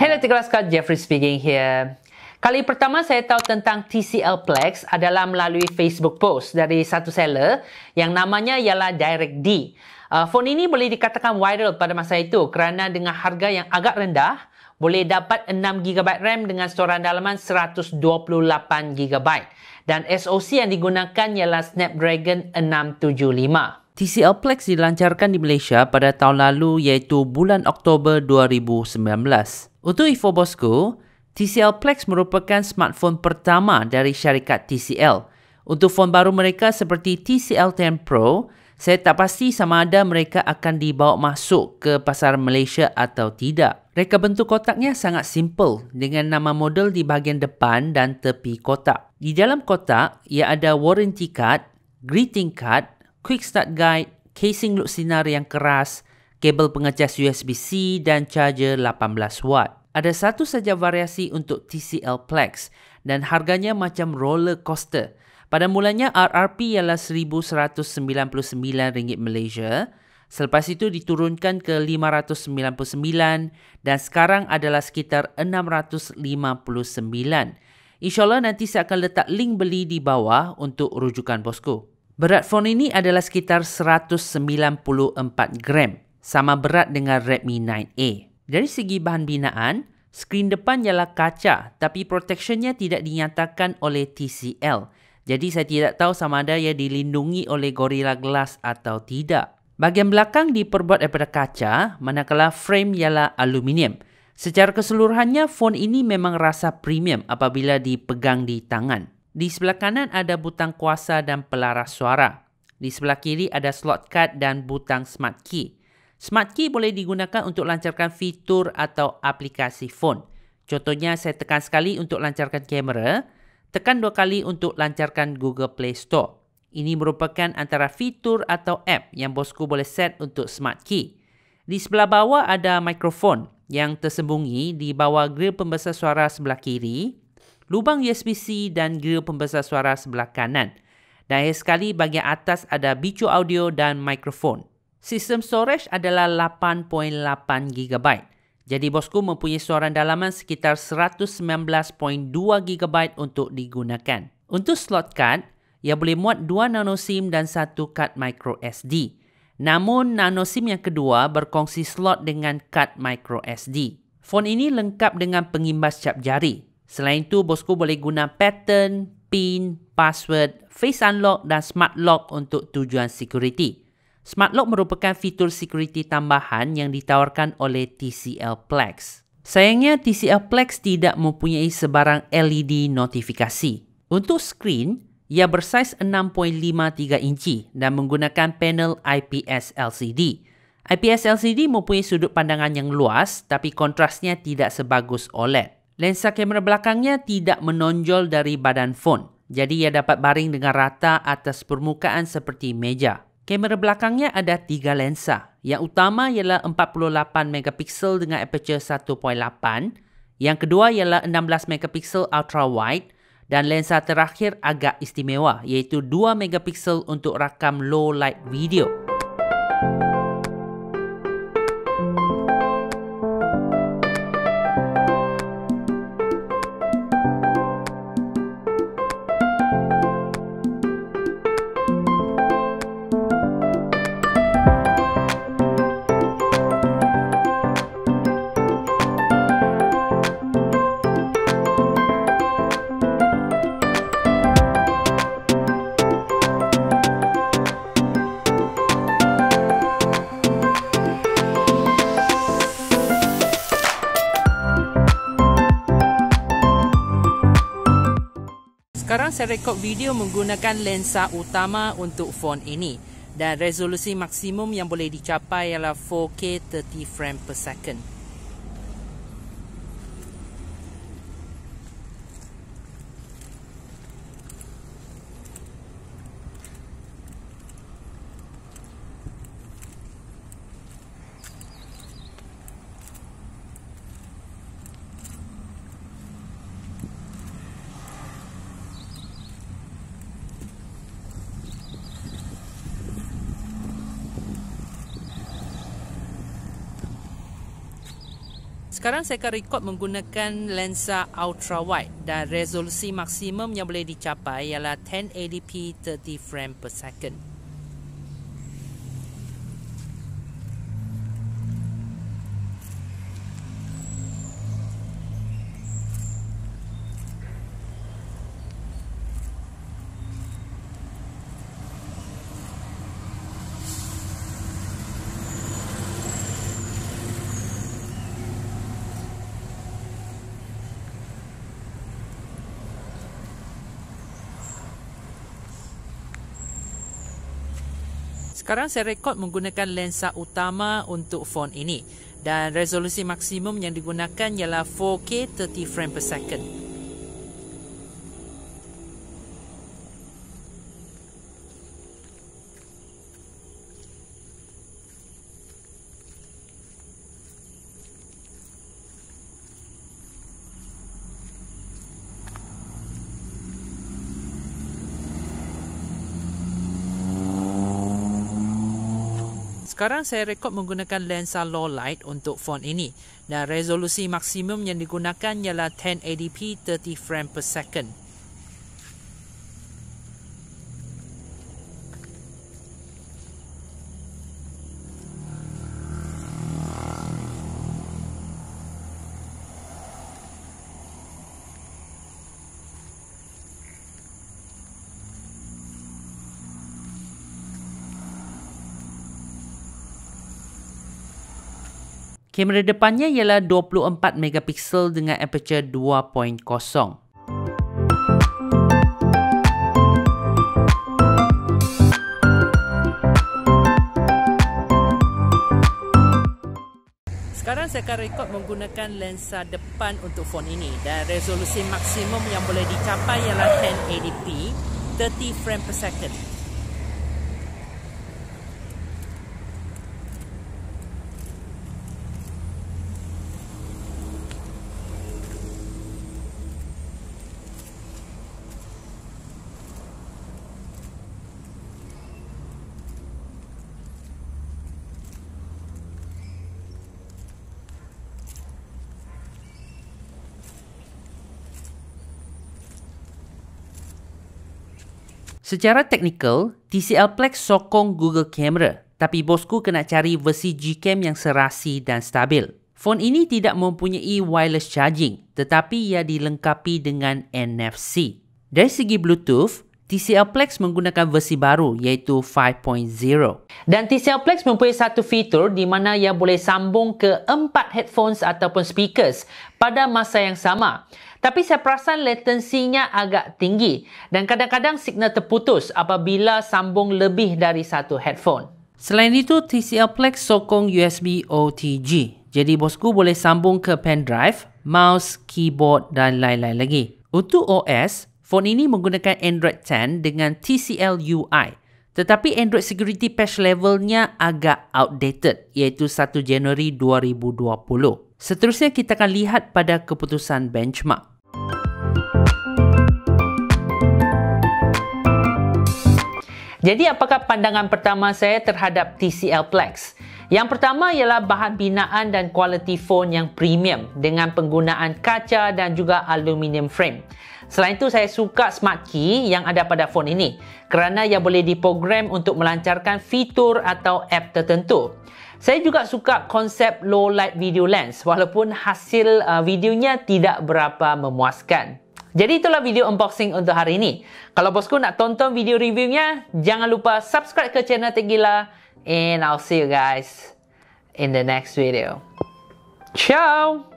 Hello Tikalaska, Jeffrey speaking here. Kali pertama saya tahu tentang TCL Plex adalah melalui Facebook post dari satu seller yang namanya ialah Direct D. Uh, phone ini boleh dikatakan viral pada masa itu kerana dengan harga yang agak rendah boleh dapat 6GB RAM dengan storan dalaman 128GB dan SoC yang digunakan ialah Snapdragon 675. TCL PLEX dilancarkan di Malaysia pada tahun lalu iaitu bulan Oktober 2019. Untuk info bosku, TCL PLEX merupakan smartphone pertama dari syarikat TCL. Untuk fon baru mereka seperti TCL 10 Pro, saya tak pasti sama ada mereka akan dibawa masuk ke pasar Malaysia atau tidak. Reka bentuk kotaknya sangat simple dengan nama model di bahagian depan dan tepi kotak. Di dalam kotak, ia ada warranty card, greeting card quick start guide, casing look sinar yang keras, kabel pengecas USB-C dan charger 18W. Ada satu saja variasi untuk TCL Plex dan harganya macam roller coaster. Pada mulanya RRP ialah RM1,199 Malaysia. Selepas itu diturunkan ke RM599 dan sekarang adalah sekitar RM659. InsyaAllah nanti saya akan letak link beli di bawah untuk rujukan bosku. Berat fon ini adalah sekitar 194 gram, sama berat dengan Redmi 9A. Dari segi bahan binaan, skrin depan ialah kaca tapi protectionnya tidak dinyatakan oleh TCL. Jadi saya tidak tahu sama ada ia dilindungi oleh Gorilla Glass atau tidak. Bahagian belakang diperbuat daripada kaca, manakala frame ialah aluminium. Secara keseluruhannya, fon ini memang rasa premium apabila dipegang di tangan. Di sebelah kanan ada butang kuasa dan pelaras suara. Di sebelah kiri ada slot card dan butang smart key. Smart key boleh digunakan untuk lancarkan fitur atau aplikasi phone. Contohnya saya tekan sekali untuk lancarkan kamera, tekan dua kali untuk lancarkan Google Play Store. Ini merupakan antara fitur atau app yang bosku boleh set untuk smart key. Di sebelah bawah ada mikrofon yang tersembungi di bawah grill pembesar suara sebelah kiri lubang USB-C dan grill pembesar suara sebelah kanan. Dan akhir sekali, bagian atas ada bicu audio dan mikrofon. Sistem storage adalah 8.8GB. Jadi bosku mempunyai suara dalaman sekitar 119.2GB untuk digunakan. Untuk slot card, ia boleh muat 2 nano SIM dan 1 kad micro SD. Namun, nano SIM yang kedua berkongsi slot dengan kad micro SD. Phone ini lengkap dengan pengimbas cap jari Selain itu, bosku boleh guna pattern, pin, password, face unlock dan smart lock untuk tujuan security. Smart lock merupakan fitur security tambahan yang ditawarkan oleh TCL Plex. Sayangnya, TCL Plex tidak mempunyai sebarang LED notifikasi. Untuk skrin, ia bersaiz 6.53 inci dan menggunakan panel IPS LCD. IPS LCD mempunyai sudut pandangan yang luas tapi kontrasnya tidak sebagus OLED. Lensa kamera belakangnya tidak menonjol dari badan fon. Jadi ia dapat baring dengan rata atas permukaan seperti meja. Kamera belakangnya ada tiga lensa. Yang utama ialah 48 megapiksel dengan aperture 1.8. Yang kedua ialah 16 megapiksel ultra wide dan lensa terakhir agak istimewa iaitu 2 megapiksel untuk rakam low light video. Sekarang saya rekod video menggunakan lensa utama untuk phone ini dan resolusi maksimum yang boleh dicapai ialah 4K 30 frame per second. Sekarang saya akan rekod menggunakan lensa ultra wide dan resolusi maksimum yang boleh dicapai ialah 1080p 30 frame per second. Sekarang saya rekod menggunakan lensa utama untuk phone ini dan resolusi maksimum yang digunakan ialah 4K 30 frame per second. Sekarang saya rekod menggunakan lensa low light untuk phone ini dan resolusi maksimum yang digunakan ialah 1080p 30 frame per second. Kamera depannya ialah 24 megapiksel dengan aperture 2.0. Sekarang saya akan rekod menggunakan lensa depan untuk phone ini dan resolusi maksimum yang boleh dicapai ialah 1080p 30 frame per second. Secara teknikal, TCL Plex sokong Google Camera, tapi bosku kena cari versi Gcam yang serasi dan stabil. Phone ini tidak mempunyai wireless charging, tetapi ia dilengkapi dengan NFC. Dari segi Bluetooth, TCL Plex menggunakan versi baru iaitu 5.0. Dan TCL Plex mempunyai satu fitur di mana ia boleh sambung ke empat headphones ataupun speakers pada masa yang sama. Tapi saya perasan latensinya agak tinggi dan kadang-kadang signal terputus apabila sambung lebih dari satu headphone. Selain itu, TCL Plex sokong USB OTG. Jadi bosku boleh sambung ke pendrive, mouse, keyboard dan lain-lain lagi. Untuk OS, Phone ini menggunakan Android 10 dengan TCL UI. Tetapi Android security patch levelnya agak outdated iaitu 1 Januari 2020. Seterusnya kita akan lihat pada keputusan benchmark. Jadi apakah pandangan pertama saya terhadap TCL Plex? Yang pertama ialah bahan binaan dan kualiti phone yang premium dengan penggunaan kaca dan juga aluminium frame. Selain itu saya suka smart key yang ada pada phone ini kerana ia boleh diprogram untuk melancarkan fitur atau app tertentu. Saya juga suka konsep low light video lens walaupun hasil uh, videonya tidak berapa memuaskan. Jadi itulah video unboxing untuk hari ini. Kalau bosku nak tonton video reviewnya, jangan lupa subscribe ke channel Tegila. And I'll see you guys in the next video. Ciao!